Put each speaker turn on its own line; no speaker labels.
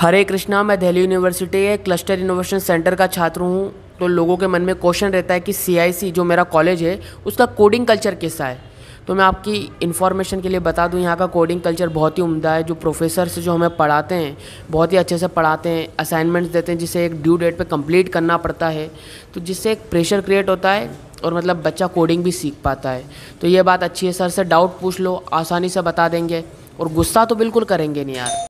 हरे कृष्णा मैं दिल्ली यूनिवर्सिटी है Cluster Innovation Centre का छात्र हूँ तो लोगों के मन में क्वेश्चन रहता है कि सी जो मेरा कॉलेज है उसका कोडिंग कल्चर कैसा है तो मैं आपकी इन्फॉर्मेशन के लिए बता दूं यहाँ का कोडिंग कल्चर बहुत ही उम्दा है जो से जो हमें पढ़ाते हैं बहुत ही अच्छे से पढ़ाते हैं असाइनमेंट्स देते हैं जिसे एक ड्यू डेट पे कंप्लीट करना पड़ता है तो जिससे एक प्रेशर क्रिएट होता है और मतलब बच्चा कोडिंग भी सीख पाता है तो ये बात अच्छी है सर से डाउट पूछ लो आसानी से बता देंगे और गुस्सा तो बिल्कुल करेंगे नहीं यार